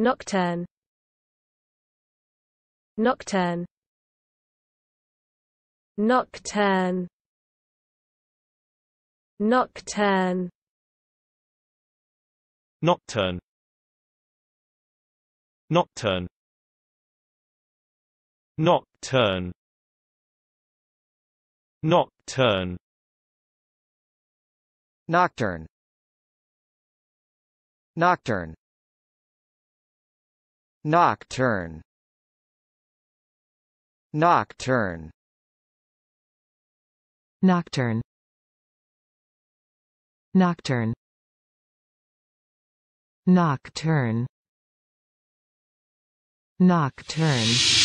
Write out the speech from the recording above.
Nocturne Nocturne Nocturne Nocturne Nocturne Nocturne Nocturne Nocturne Nocturne Nocturne Nocturne Nocturne Nocturne Nocturne Nocturne Nocturne